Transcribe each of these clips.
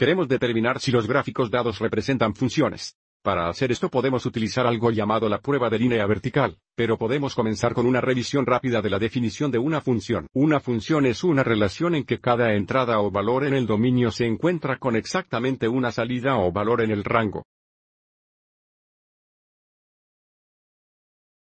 Queremos determinar si los gráficos dados representan funciones. Para hacer esto podemos utilizar algo llamado la prueba de línea vertical, pero podemos comenzar con una revisión rápida de la definición de una función. Una función es una relación en que cada entrada o valor en el dominio se encuentra con exactamente una salida o valor en el rango.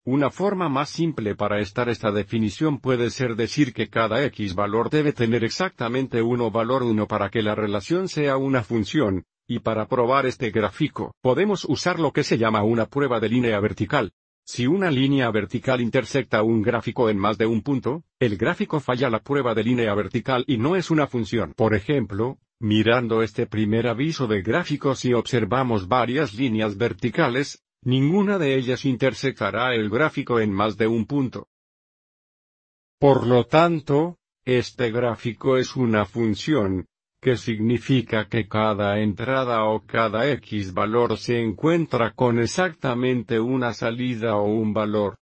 Una forma más simple para estar esta definición puede ser decir que cada x valor debe tener exactamente uno valor 1 para que la relación sea una función, y para probar este gráfico podemos usar lo que se llama una prueba de línea vertical. Si una línea vertical intersecta un gráfico en más de un punto, el gráfico falla la prueba de línea vertical y no es una función. Por ejemplo, mirando este primer aviso de gráficos y observamos varias líneas verticales, Ninguna de ellas intersectará el gráfico en más de un punto. Por lo tanto, este gráfico es una función, que significa que cada entrada o cada x valor se encuentra con exactamente una salida o un valor.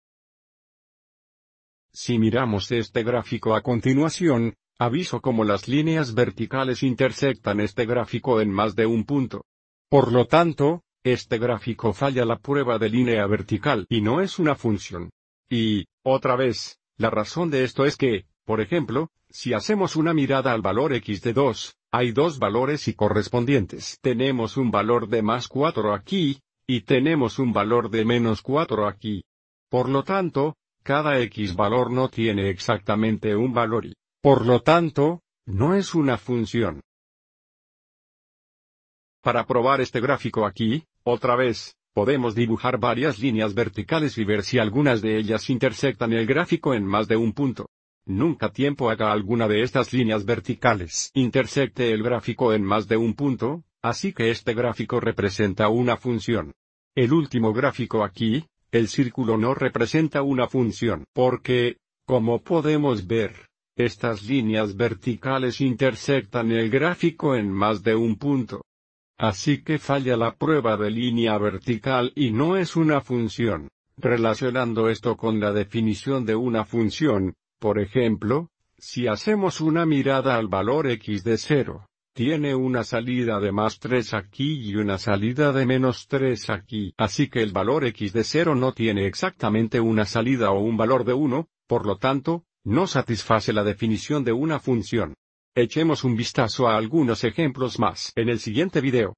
Si miramos este gráfico a continuación, aviso como las líneas verticales intersectan este gráfico en más de un punto. Por lo tanto, este gráfico falla la prueba de línea vertical y no es una función. Y, otra vez, la razón de esto es que, por ejemplo, si hacemos una mirada al valor x de 2, hay dos valores y correspondientes. Tenemos un valor de más 4 aquí, y tenemos un valor de menos 4 aquí. Por lo tanto, cada x valor no tiene exactamente un valor y, por lo tanto, no es una función. Para probar este gráfico aquí, otra vez, podemos dibujar varias líneas verticales y ver si algunas de ellas intersectan el gráfico en más de un punto. Nunca tiempo haga alguna de estas líneas verticales intersecte el gráfico en más de un punto, así que este gráfico representa una función. El último gráfico aquí, el círculo no representa una función porque, como podemos ver, estas líneas verticales intersectan el gráfico en más de un punto. Así que falla la prueba de línea vertical y no es una función. Relacionando esto con la definición de una función, por ejemplo, si hacemos una mirada al valor x de 0, tiene una salida de más 3 aquí y una salida de menos 3 aquí. Así que el valor x de 0 no tiene exactamente una salida o un valor de 1, por lo tanto, no satisface la definición de una función. Echemos un vistazo a algunos ejemplos más en el siguiente video.